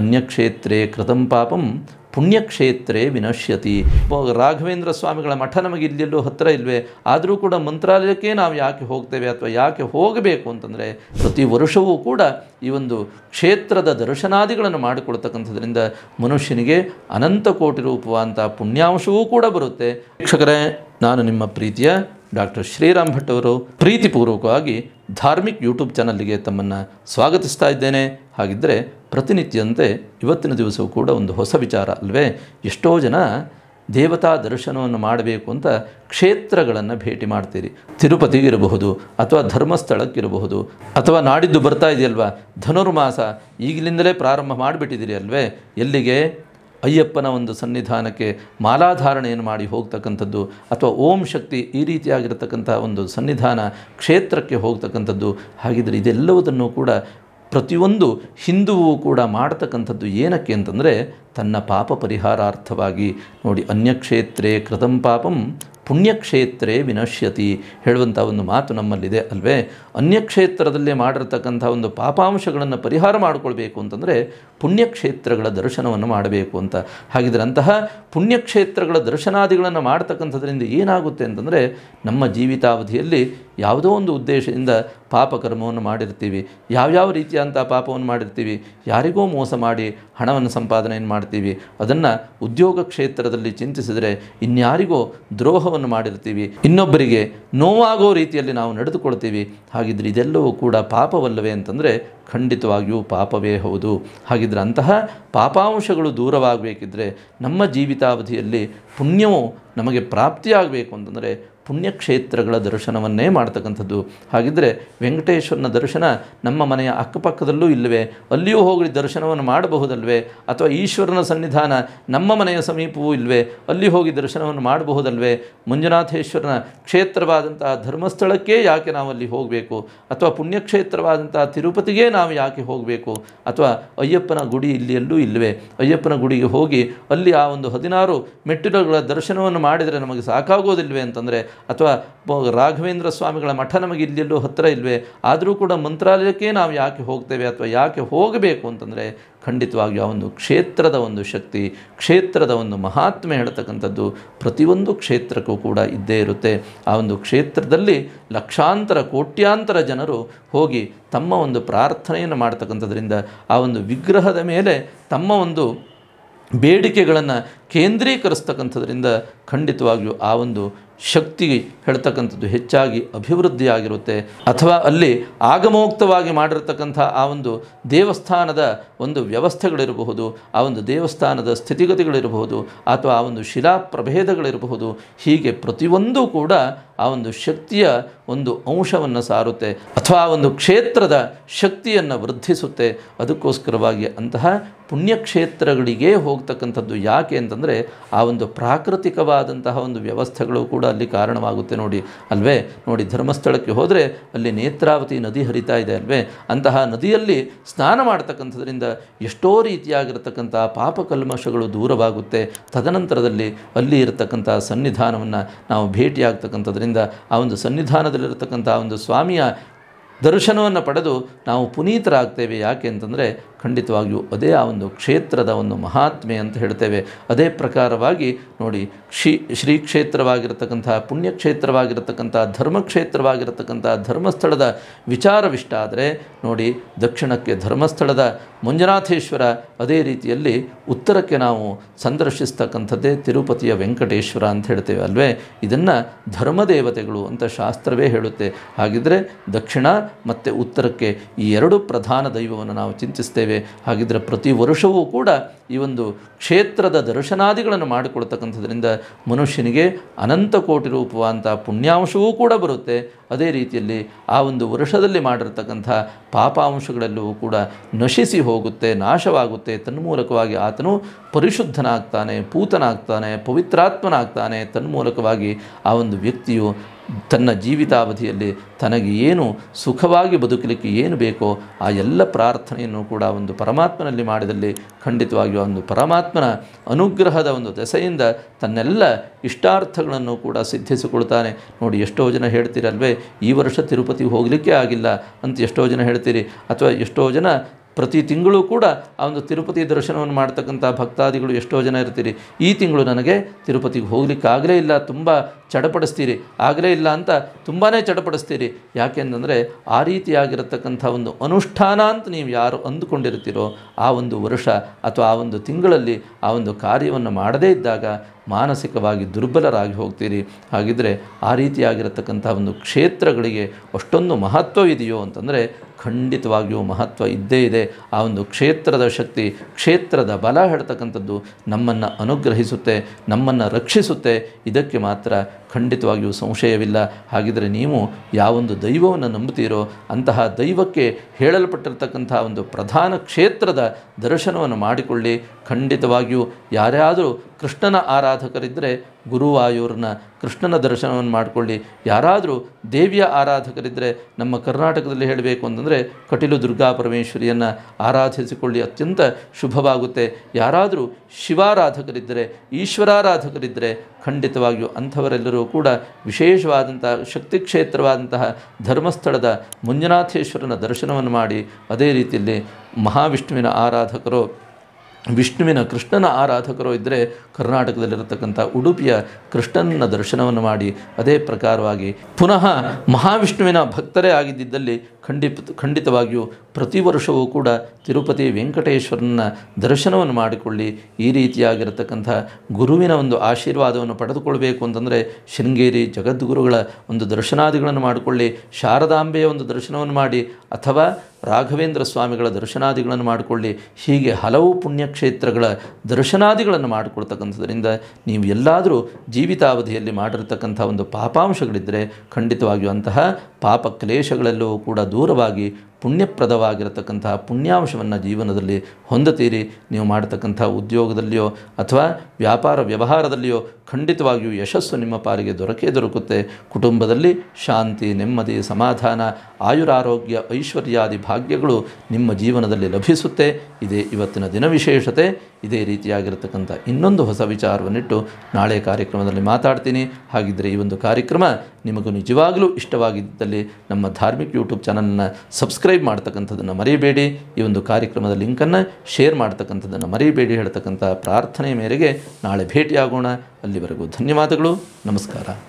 ಅನ್ಯಕ್ಷೇತ್ರೇ ಕೃತಂ ಪಾಪಂ ಪುಣ್ಯಕ್ಷೇತ್ರೇ ವಿನಶ್ಯತಿ ರಾಘವೇಂದ್ರ ಸ್ವಾಮಿಗಳ ಮಠ ನಮಗೆ ಇಲ್ಲಿಲ್ಲೂ ಹತ್ತಿರ ಇಲ್ವೇ ಆದರೂ ಕೂಡ ಮಂತ್ರಾಲಯಕ್ಕೆ ನಾವು ಯಾಕೆ ಹೋಗ್ತೇವೆ ಅಥವಾ ಯಾಕೆ ಹೋಗಬೇಕು ಅಂತಂದರೆ ಪ್ರತಿ ವರ್ಷವೂ ಕೂಡ ಈ ಒಂದು ಕ್ಷೇತ್ರದ ದರ್ಶನಾದಿಗಳನ್ನು ಮಾಡಿಕೊಳ್ತಕ್ಕಂಥದ್ರಿಂದ ಮನುಷ್ಯನಿಗೆ ಅನಂತ ಕೋಟಿ ರೂಪವಾದಂಥ ಪುಣ್ಯಾಂಶವೂ ಕೂಡ ಬರುತ್ತೆ ವೀಕ್ಷಕರೇ ನಾನು ನಿಮ್ಮ ಪ್ರೀತಿಯ ಡಾಕ್ಟರ್ ಶ್ರೀರಾಮ್ ಭಟ್ ಅವರು ಪ್ರೀತಿಪೂರ್ವಕವಾಗಿ ಧಾರ್ಮಿಕ್ ಯೂಟ್ಯೂಬ್ ಚಾನಲ್ಗೆ ತಮ್ಮನ್ನು ಸ್ವಾಗತಿಸ್ತಾ ಇದ್ದೇನೆ ಹಾಗಿದ್ದರೆ ಪ್ರತಿನಿತ್ಯಂತೆ ಇವತ್ತಿನ ದಿವಸವೂ ಕೂಡ ಒಂದು ಹೊಸ ವಿಚಾರ ಅಲ್ವೇ ಎಷ್ಟೋ ಜನ ದೇವತಾ ದರ್ಶನವನ್ನು ಮಾಡಬೇಕು ಅಂತ ಕ್ಷೇತ್ರಗಳನ್ನು ಭೇಟಿ ಮಾಡ್ತೀರಿ ತಿರುಪತಿಗಿರಬಹುದು ಅಥವಾ ಧರ್ಮಸ್ಥಳಕ್ಕಿರಬಹುದು ಅಥವಾ ನಾಡಿದ್ದು ಬರ್ತಾ ಇದೆಯಲ್ವಾ ಧನುರ್ಮಾಸ ಈಗಲಿಂದಲೇ ಪ್ರಾರಂಭ ಮಾಡಿಬಿಟ್ಟಿದ್ದೀರಿ ಅಲ್ವೇ ಎಲ್ಲಿಗೆ ಅಯ್ಯಪ್ಪನ ಒಂದು ಸನ್ನಿಧಾನಕ್ಕೆ ಮಾಲಾಧಾರಣೆಯನ್ನು ಮಾಡಿ ಹೋಗ್ತಕ್ಕಂಥದ್ದು ಅಥವಾ ಓಂ ಶಕ್ತಿ ಈ ರೀತಿಯಾಗಿರತಕ್ಕಂಥ ಒಂದು ಸನ್ನಿಧಾನ ಕ್ಷೇತ್ರಕ್ಕೆ ಹೋಗ್ತಕ್ಕಂಥದ್ದು ಹಾಗಿದ್ದರೆ ಇದೆಲ್ಲವುದನ್ನು ಕೂಡ ಪ್ರತಿಯೊಂದು ಹಿಂದುವು ಕೂಡ ಮಾಡತಕ್ಕಂಥದ್ದು ಏನಕ್ಕೆ ಅಂತಂದರೆ ತನ್ನ ಪಾಪ ಪರಿಹಾರಾರ್ಥವಾಗಿ ನೋಡಿ ಅನ್ಯಕ್ಷೇತ್ರೇ ಕೃತಂ ಪಾಪಂ ಪುಣ್ಯಕ್ಷೇತ್ರೇ ವಿನಶ್ಯತಿ ಹೇಳುವಂಥ ಒಂದು ಮಾತು ನಮ್ಮಲ್ಲಿದೆ ಅಲ್ವೇ ಅನ್ಯಕ್ಷೇತ್ರದಲ್ಲಿ ಮಾಡಿರ್ತಕ್ಕಂಥ ಒಂದು ಪಾಪಾಂಶಗಳನ್ನು ಪರಿಹಾರ ಮಾಡಿಕೊಳ್ಬೇಕು ಅಂತಂದರೆ ಪುಣ್ಯಕ್ಷೇತ್ರಗಳ ದರ್ಶನವನ್ನು ಮಾಡಬೇಕು ಅಂತ ಹಾಗಿದ್ರೆ ಪುಣ್ಯಕ್ಷೇತ್ರಗಳ ದರ್ಶನಾದಿಗಳನ್ನು ಮಾಡ್ತಕ್ಕಂಥದ್ರಿಂದ ಏನಾಗುತ್ತೆ ಅಂತಂದರೆ ನಮ್ಮ ಜೀವಿತಾವಧಿಯಲ್ಲಿ ಯಾವುದೋ ಒಂದು ಉದ್ದೇಶದಿಂದ ಪಾಪಕರ್ಮವನ್ನು ಮಾಡಿರ್ತೀವಿ ಯಾವ್ಯಾವ ರೀತಿಯಾದಂಥ ಪಾಪವನ್ನು ಮಾಡಿರ್ತೀವಿ ಯಾರಿಗೋ ಮೋಸ ಮಾಡಿ ಹಣವನ್ನು ಸಂಪಾದನೆಯನ್ನು ಮಾಡ್ತೀವಿ ಅದನ್ನು ಉದ್ಯೋಗ ಕ್ಷೇತ್ರದಲ್ಲಿ ಚಿಂತಿಸಿದರೆ ಇನ್ಯಾರಿಗೋ ದ್ರೋಹ ಪಾಪವನ್ನು ಮಾಡಿರ್ತೀವಿ ಇನ್ನೊಬ್ಬರಿಗೆ ನೋವಾಗೋ ರೀತಿಯಲ್ಲಿ ನಾವು ನಡೆದುಕೊಳ್ತೀವಿ ಹಾಗಿದ್ರೆ ಇದೆಲ್ಲವೂ ಕೂಡ ಪಾಪವಲ್ಲವೇ ಅಂತಂದರೆ ಖಂಡಿತವಾಗಿಯೂ ಪಾಪವೇ ಹೌದು ಹಾಗಿದ್ರೆ ಅಂತಹ ಪಾಪಾಂಶಗಳು ದೂರವಾಗಬೇಕಿದ್ರೆ ನಮ್ಮ ಜೀವಿತಾವಧಿಯಲ್ಲಿ ಪುಣ್ಯವು ನಮಗೆ ಪ್ರಾಪ್ತಿಯಾಗಬೇಕು ಅಂತಂದರೆ ಪುಣ್ಯಕ್ಷೇತ್ರಗಳ ದರ್ಶನವನ್ನೇ ಮಾಡ್ತಕ್ಕಂಥದ್ದು ಹಾಗಿದ್ದರೆ ವೆಂಕಟೇಶ್ವರನ ದರ್ಶನ ನಮ್ಮ ಮನೆಯ ಅಕ್ಕಪಕ್ಕದಲ್ಲೂ ಇಲ್ಲವೇ ಅಲ್ಲಿಯೂ ಹೋಗಿ ದರ್ಶನವನ್ನು ಮಾಡಬಹುದಲ್ವೇ ಅಥವಾ ಈಶ್ವರನ ಸನ್ನಿಧಾನ ನಮ್ಮ ಮನೆಯ ಸಮೀಪವೂ ಇಲ್ಲವೇ ಅಲ್ಲಿ ಹೋಗಿ ದರ್ಶನವನ್ನು ಮಾಡಬಹುದಲ್ವೇ ಮಂಜುನಾಥೇಶ್ವರನ ಕ್ಷೇತ್ರವಾದಂತಹ ಧರ್ಮಸ್ಥಳಕ್ಕೆ ಯಾಕೆ ನಾವು ಅಲ್ಲಿ ಹೋಗಬೇಕು ಅಥವಾ ಪುಣ್ಯಕ್ಷೇತ್ರವಾದಂತಹ ತಿರುಪತಿಗೆ ನಾವು ಯಾಕೆ ಹೋಗಬೇಕು ಅಥವಾ ಅಯ್ಯಪ್ಪನ ಗುಡಿ ಇಲ್ಲಿಯಲ್ಲೂ ಇಲ್ಲವೇ ಅಯ್ಯಪ್ಪನ ಗುಡಿಗೆ ಹೋಗಿ ಅಲ್ಲಿ ಆ ಒಂದು ಹದಿನಾರು ಮೆಟ್ಟಿಲುಗಳ ದರ್ಶನವನ್ನು ಮಾಡಿದರೆ ನಮಗೆ ಸಾಕಾಗೋದಿಲ್ವೇ ಅಂತಂದರೆ ಅಥವಾ ರಾಘವೇಂದ್ರ ಸ್ವಾಮಿಗಳ ಮಠ ನಮಗೆ ಇಲ್ಲೆಲ್ಲೋ ಹತ್ತಿರ ಇಲ್ವೇ ಆದರೂ ಕೂಡ ಮಂತ್ರಾಲಯಕ್ಕೆ ನಾವು ಯಾಕೆ ಹೋಗ್ತೇವೆ ಅಥವಾ ಯಾಕೆ ಹೋಗಬೇಕು ಅಂತಂದರೆ ಖಂಡಿತವಾಗಿಯೂ ಆ ಒಂದು ಕ್ಷೇತ್ರದ ಒಂದು ಶಕ್ತಿ ಕ್ಷೇತ್ರದ ಒಂದು ಮಹಾತ್ಮೆ ಹೇಳ್ತಕ್ಕಂಥದ್ದು ಪ್ರತಿಯೊಂದು ಕ್ಷೇತ್ರಕ್ಕೂ ಕೂಡ ಇದ್ದೇ ಇರುತ್ತೆ ಆ ಒಂದು ಕ್ಷೇತ್ರದಲ್ಲಿ ಲಕ್ಷಾಂತರ ಕೋಟ್ಯಾಂತರ ಜನರು ಹೋಗಿ ತಮ್ಮ ಒಂದು ಪ್ರಾರ್ಥನೆಯನ್ನು ಮಾಡ್ತಕ್ಕಂಥದ್ರಿಂದ ಆ ಒಂದು ವಿಗ್ರಹದ ಮೇಲೆ ತಮ್ಮ ಒಂದು ಬೇಡಿಕೆಗಳನ್ನು ಕೇಂದ್ರೀಕರಿಸ್ತಕ್ಕಂಥದ್ರಿಂದ ಖಂಡಿತವಾಗಿಯೂ ಆ ಒಂದು ಶಕ್ತಿ ಹೇಳ್ತಕ್ಕಂಥದ್ದು ಹೆಚ್ಚಾಗಿ ಅಭಿವೃದ್ಧಿಯಾಗಿರುತ್ತೆ ಅಥವಾ ಅಲ್ಲಿ ಆಗಮೋಕ್ತವಾಗಿ ಮಾಡಿರ್ತಕ್ಕಂಥ ಆ ಒಂದು ದೇವಸ್ಥಾನದ ಒಂದು ವ್ಯವಸ್ಥೆಗಳಿರಬಹುದು ಆ ಒಂದು ದೇವಸ್ಥಾನದ ಸ್ಥಿತಿಗತಿಗಳಿರಬಹುದು ಅಥವಾ ಆ ಒಂದು ಶಿಲಾ ಪ್ರಭೇದಗಳಿರಬಹುದು ಹೀಗೆ ಪ್ರತಿಯೊಂದೂ ಕೂಡ ಆ ಒಂದು ಶಕ್ತಿಯ ಒಂದು ಅಂಶವನ್ನು ಸಾರುತ್ತೆ ಅಥವಾ ಆ ಒಂದು ಕ್ಷೇತ್ರದ ಶಕ್ತಿಯನ್ನು ವೃದ್ಧಿಸುತ್ತೆ ಅದಕ್ಕೋಸ್ಕರವಾಗಿ ಅಂತಹ ಪುಣ್ಯಕ್ಷೇತ್ರಗಳಿಗೆ ಹೋಗ್ತಕ್ಕಂಥದ್ದು ಯಾಕೆ ಅಂತಂದರೆ ಅಂತಂದರೆ ಆ ಒಂದು ಪ್ರಾಕೃತಿಕವಾದಂತಹ ಒಂದು ವ್ಯವಸ್ಥೆಗಳು ಕೂಡ ಅಲ್ಲಿ ಕಾರಣವಾಗುತ್ತೆ ನೋಡಿ ಅಲ್ವೇ ನೋಡಿ ಧರ್ಮಸ್ಥಳಕ್ಕೆ ಹೋದರೆ ಅಲ್ಲಿ ನೇತ್ರಾವತಿ ನದಿ ಹರಿತಾ ಇದೆ ಅಲ್ವೇ ಅಂತಹ ನದಿಯಲ್ಲಿ ಸ್ನಾನ ಮಾಡ್ತಕ್ಕಂಥದ್ರಿಂದ ಎಷ್ಟೋ ರೀತಿಯಾಗಿರ್ತಕ್ಕಂಥ ಪಾಪಕಲ್ಮಶಗಳು ದೂರವಾಗುತ್ತೆ ತದನಂತರದಲ್ಲಿ ಅಲ್ಲಿ ಇರತಕ್ಕಂಥ ಸನ್ನಿಧಾನವನ್ನು ನಾವು ಭೇಟಿಯಾಗ್ತಕ್ಕಂಥದ್ರಿಂದ ಆ ಒಂದು ಸನ್ನಿಧಾನದಲ್ಲಿರತಕ್ಕಂಥ ಒಂದು ಸ್ವಾಮಿಯ ದರ್ಶನವನ್ನು ಪಡೆದು ನಾವು ಪುನೀತರಾಗ್ತೇವೆ ಯಾಕೆ ಅಂತಂದರೆ ಖಂಡಿತವಾಗಿಯೂ ಅದೇ ಆ ಒಂದು ಕ್ಷೇತ್ರದ ಒಂದು ಮಹಾತ್ಮೆ ಅಂತ ಹೇಳ್ತೇವೆ ಅದೇ ಪ್ರಕಾರವಾಗಿ ನೋಡಿ ಕ್ಷಿ ಶ್ರೀ ಕ್ಷೇತ್ರವಾಗಿರತಕ್ಕಂಥ ಪುಣ್ಯಕ್ಷೇತ್ರವಾಗಿರತಕ್ಕಂಥ ಧರ್ಮಕ್ಷೇತ್ರವಾಗಿರತಕ್ಕಂಥ ಧರ್ಮಸ್ಥಳದ ವಿಚಾರವಿಷ್ಟಾದರೆ ನೋಡಿ ದಕ್ಷಿಣಕ್ಕೆ ಧರ್ಮಸ್ಥಳದ ಮಂಜುನಾಥೇಶ್ವರ ಅದೇ ರೀತಿಯಲ್ಲಿ ಉತ್ತರಕ್ಕೆ ನಾವು ಸಂದರ್ಶಿಸ್ತಕ್ಕಂಥದ್ದೇ ತಿರುಪತಿಯ ವೆಂಕಟೇಶ್ವರ ಅಂತ ಹೇಳ್ತೇವೆ ಅಲ್ವೇ ಇದನ್ನು ಧರ್ಮದೇವತೆಗಳು ಅಂತ ಶಾಸ್ತ್ರವೇ ಹೇಳುತ್ತೆ ಹಾಗಿದ್ದರೆ ದಕ್ಷಿಣ ಮತ್ತು ಉತ್ತರಕ್ಕೆ ಈ ಎರಡು ಪ್ರಧಾನ ದೈವವನ್ನು ನಾವು ಚಿಂತಿಸ್ತೇವೆ ಮಾಡ್ತೇವೆ ಹಾಗಿದ್ದರೆ ಪ್ರತಿ ವರ್ಷವೂ ಕೂಡ ಈ ಒಂದು ಕ್ಷೇತ್ರದ ದರ್ಶನಾದಿಗಳನ್ನು ಮಾಡಿಕೊಳ್ತಕ್ಕಂಥದ್ರಿಂದ ಮನುಷ್ಯನಿಗೆ ಅನಂತ ಕೋಟಿ ರೂಪವಾದಂಥ ಪುಣ್ಯಾಂಶವೂ ಕೂಡ ಬರುತ್ತೆ ಅದೇ ರೀತಿಯಲ್ಲಿ ಆ ಒಂದು ವರ್ಷದಲ್ಲಿ ಮಾಡಿರ್ತಕ್ಕಂಥ ಪಾಪಾಂಶಗಳೆಲ್ಲವೂ ಕೂಡ ನಶಿಸಿ ಹೋಗುತ್ತೆ ನಾಶವಾಗುತ್ತೆ ತನ್ಮೂಲಕವಾಗಿ ಆತನು ಪರಿಶುದ್ಧನಾಗ್ತಾನೆ ಪೂತನಾಗ್ತಾನೆ ಪವಿತ್ರಾತ್ಮನಾಗ್ತಾನೆ ತನ್ಮೂಲಕವಾಗಿ ಆ ಒಂದು ವ್ಯಕ್ತಿಯು ತನ್ನ ಜೀವಿತಾವಧಿಯಲ್ಲಿ ತನಗೆ ಏನು ಸುಖವಾಗಿ ಬದುಕಲಿಕ್ಕೆ ಏನು ಬೇಕೋ ಆ ಎಲ್ಲ ಪ್ರಾರ್ಥನೆಯನ್ನು ಕೂಡ ಒಂದು ಪರಮಾತ್ಮನಲ್ಲಿ ಮಾಡಿದಲ್ಲಿ ಖಂಡಿತವಾಗಿಯೂ ಒಂದು ಪರಮಾತ್ಮನ ಅನುಗ್ರಹದ ಒಂದು ದೆಸೆಯಿಂದ ತನ್ನೆಲ್ಲ ಇಷ್ಟಾರ್ಥಗಳನ್ನು ಕೂಡ ಸಿದ್ಧಿಸಿಕೊಳ್ತಾನೆ ನೋಡಿ ಎಷ್ಟೋ ಜನ ಹೇಳ್ತೀರಲ್ವೇ ಈ ವರ್ಷ ತಿರುಪತಿಗೆ ಹೋಗಲಿಕ್ಕೆ ಆಗಿಲ್ಲ ಅಂತ ಎಷ್ಟೋ ಜನ ಹೇಳ್ತೀರಿ ಅಥವಾ ಎಷ್ಟೋ ಜನ ಪ್ರತಿ ತಿಂಗಳು ಕೂಡ ಆ ಒಂದು ತಿರುಪತಿ ದರ್ಶನವನ್ನು ಮಾಡ್ತಕ್ಕಂಥ ಭಕ್ತಾದಿಗಳು ಎಷ್ಟೋ ಜನ ಇರ್ತೀರಿ ಈ ತಿಂಗಳು ನನಗೆ ತಿರುಪತಿಗೆ ಹೋಗಲಿಕ್ಕಾಗಲೇ ಇಲ್ಲ ತುಂಬ ಚಡಪಡಿಸ್ತೀರಿ ಆಗಲೇ ಇಲ್ಲ ಅಂತ ತುಂಬಾ ಚಡಪಡಿಸ್ತೀರಿ ಯಾಕೆಂತಂದರೆ ಆ ರೀತಿಯಾಗಿರತಕ್ಕಂಥ ಒಂದು ಅನುಷ್ಠಾನ ಅಂತ ನೀವು ಯಾರು ಅಂದುಕೊಂಡಿರ್ತೀರೋ ಆ ಒಂದು ವರ್ಷ ಅಥವಾ ಆ ಒಂದು ತಿಂಗಳಲ್ಲಿ ಆ ಒಂದು ಕಾರ್ಯವನ್ನು ಮಾಡದೇ ಇದ್ದಾಗ ಮಾನಸಿಕವಾಗಿ ದುರ್ಬಲರಾಗಿ ಹೋಗ್ತೀರಿ ಹಾಗಿದ್ದರೆ ಆ ರೀತಿಯಾಗಿರತಕ್ಕಂಥ ಒಂದು ಕ್ಷೇತ್ರಗಳಿಗೆ ಅಷ್ಟೊಂದು ಮಹತ್ವವಿದೆಯೋ ಅಂತಂದರೆ ಖಂಡಿತವಾಗಿಯೂ ಮಹತ್ವ ಇದ್ದೇ ಇದೆ ಆ ಒಂದು ಕ್ಷೇತ್ರದ ಶಕ್ತಿ ಕ್ಷೇತ್ರದ ಬಲ ಹೇಳ್ತಕ್ಕಂಥದ್ದು ನಮ್ಮನ್ನು ಅನುಗ್ರಹಿಸುತ್ತೆ ನಮ್ಮನ್ನು ರಕ್ಷಿಸುತ್ತೆ ಇದಕ್ಕೆ ಮಾತ್ರ ಖಂಡಿತವಾಗಿಯೂ ಸಂಶಯವಿಲ್ಲ ಹಾಗಿದ್ದರೆ ನೀವು ಯಾವೊಂದು ದೈವವನ್ನು ನಂಬುತ್ತೀರೋ ಅಂತಹ ದೈವಕ್ಕೆ ಹೇಳಲ್ಪಟ್ಟಿರತಕ್ಕಂತಹ ಒಂದು ಪ್ರಧಾನ ಕ್ಷೇತ್ರದ ದರ್ಶನವನ್ನು ಮಾಡಿಕೊಳ್ಳಿ ಖಂಡಿತವಾಗಿಯೂ ಯಾರೇ ಕೃಷ್ಣನ ಆರಾಧಕರಿದ್ದರೆ ಗುರುವಾಯೂರನ್ನ ಕೃಷ್ಣನ ದರ್ಶನವನ್ನು ಮಾಡಿಕೊಳ್ಳಿ ಯಾರಾದರೂ ದೇವಿಯ ಆರಾಧಕರಿದ್ದರೆ ನಮ್ಮ ಕರ್ನಾಟಕದಲ್ಲಿ ಹೇಳಬೇಕು ಅಂತಂದರೆ ಕಟಿಲು ದುರ್ಗಾ ಪರಮೇಶ್ವರಿಯನ್ನು ಆರಾಧಿಸಿಕೊಳ್ಳಿ ಅತ್ಯಂತ ಶುಭವಾಗುತ್ತೆ ಯಾರಾದರೂ ಶಿವಾರಾಧಕರಿದ್ದರೆ ಈಶ್ವರಾರಾಧಕರಿದ್ದರೆ ಖಂಡಿತವಾಗಿಯೂ ಅಂಥವರೆಲ್ಲರೂ ಕೂಡ ವಿಶೇಷವಾದಂತಹ ಶಕ್ತಿ ಕ್ಷೇತ್ರವಾದಂತಹ ಧರ್ಮಸ್ಥಳದ ಮುಂಜನಾಥೇಶ್ವರನ ದರ್ಶನವನ್ನು ಮಾಡಿ ಅದೇ ರೀತಿಯಲ್ಲಿ ಮಹಾವಿಷ್ಣುವಿನ ಆರಾಧಕರು ವಿಷ್ಣುವಿನ ಕೃಷ್ಣನ ಆರಾಧಕರು ಇದ್ದರೆ ಕರ್ನಾಟಕದಲ್ಲಿರತಕ್ಕಂಥ ಉಡುಪಿಯ ಕೃಷ್ಣನ ದರ್ಶನವನ್ನು ಮಾಡಿ ಅದೇ ಪ್ರಕಾರವಾಗಿ ಪುನಃ ಮಹಾವಿಷ್ಣುವಿನ ಭಕ್ತರೇ ಆಗಿದ್ದಲ್ಲಿ ಖಂಡಿ ಖಂಡಿತವಾಗಿಯೂ ಪ್ರತಿ ವರ್ಷವೂ ಕೂಡ ತಿರುಪತಿ ವೆಂಕಟೇಶ್ವರನ ದರ್ಶನವನ್ನು ಮಾಡಿಕೊಳ್ಳಿ ಈ ರೀತಿಯಾಗಿರತಕ್ಕಂಥ ಗುರುವಿನ ಒಂದು ಆಶೀರ್ವಾದವನ್ನು ಪಡೆದುಕೊಳ್ಬೇಕು ಅಂತಂದರೆ ಶೃಂಗೇರಿ ಜಗದ್ಗುರುಗಳ ಒಂದು ದರ್ಶನಾದಿಗಳನ್ನು ಮಾಡಿಕೊಳ್ಳಿ ಶಾರದಾಂಬೆಯ ಒಂದು ದರ್ಶನವನ್ನು ಮಾಡಿ ಅಥವಾ ರಾಘವೇಂದ್ರ ಸ್ವಾಮಿಗಳ ದರ್ಶನಾದಿಗಳನ್ನು ಮಾಡಿಕೊಳ್ಳಿ ಹೀಗೆ ಹಲವು ಪುಣ್ಯ ಪುಣ್ಯಕ್ಷೇತ್ರಗಳ ದರ್ಶನಾದಿಗಳನ್ನು ಮಾಡಿಕೊಳ್ತಕ್ಕಂಥದ್ರಿಂದ ನೀವು ಎಲ್ಲಾದರೂ ಜೀವಿತಾವಧಿಯಲ್ಲಿ ಮಾಡಿರ್ತಕ್ಕಂಥ ಒಂದು ಪಾಪಾಂಶಗಳಿದ್ದರೆ ಖಂಡಿತವಾಗಿಯೂ ಅಂತಹ ಪಾಪ ಕ್ಲೇಶಗಳಲ್ಲೂ ಕೂಡ ದೂರವಾಗಿ ಪುಣ್ಯಪ್ರದವಾಗಿರತಕ್ಕಂತಹ ಪುಣ್ಯಾಂಶವನ್ನು ಜೀವನದಲ್ಲಿ ಹೊಂದುತ್ತೀರಿ ನೀವು ಮಾಡತಕ್ಕಂಥ ಉದ್ಯೋಗದಲ್ಲಿಯೋ ಅಥವಾ ವ್ಯಾಪಾರ ವ್ಯವಹಾರದಲ್ಲಿಯೋ ಖಂಡಿತವಾಗಿಯೂ ಯಶಸ್ಸು ನಿಮ್ಮ ಪಾಲಿಗೆ ದೊರಕೇ ದೊರಕುತ್ತೆ ಕುಟುಂಬದಲ್ಲಿ ಶಾಂತಿ ನೆಮ್ಮದಿ ಸಮಾಧಾನ ಆಯುರಾರೋಗ್ಯ ಐಶ್ವರ್ಯಾದಿ ಭಾಗ್ಯಗಳು ನಿಮ್ಮ ಜೀವನದಲ್ಲಿ ಲಭಿಸುತ್ತೆ ಇದೇ ಇವತ್ತಿನ ದಿನವಿಶೇಷ ವಿಶೇಷತೆ ಇದೇ ರೀತಿಯಾಗಿರತಕ್ಕಂಥ ಇನ್ನೊಂದು ಹೊಸ ವಿಚಾರವನ್ನಿಟ್ಟು ನಾಳೆ ಕಾರ್ಯಕ್ರಮದಲ್ಲಿ ಮಾತಾಡ್ತೀನಿ ಹಾಗಿದ್ದರೆ ಈ ಒಂದು ಕಾರ್ಯಕ್ರಮ ನಿಮಗೂ ನಿಜವಾಗಲೂ ಇಷ್ಟವಾಗಿದ್ದಲ್ಲಿ ನಮ್ಮ ಧಾರ್ಮಿಕ ಯೂಟ್ಯೂಬ್ ಚಾನಲನ್ನು ಸಬ್ಸ್ಕ್ರೈಬ್ ಮಾಡ್ತಕ್ಕಂಥದ್ದನ್ನು ಮರೆಯಬೇಡಿ ಈ ಒಂದು ಕಾರ್ಯಕ್ರಮದ ಲಿಂಕನ್ನು ಶೇರ್ ಮಾಡ್ತಕ್ಕಂಥದ್ದನ್ನು ಮರಿಬೇಡಿ ಹೇಳ್ತಕ್ಕಂಥ ಪ್ರಾರ್ಥನೆ ಮೇರೆಗೆ ನಾಳೆ ಭೇಟಿಯಾಗೋಣ ಅಲ್ಲಿವರೆಗೂ ಧನ್ಯವಾದಗಳು ನಮಸ್ಕಾರ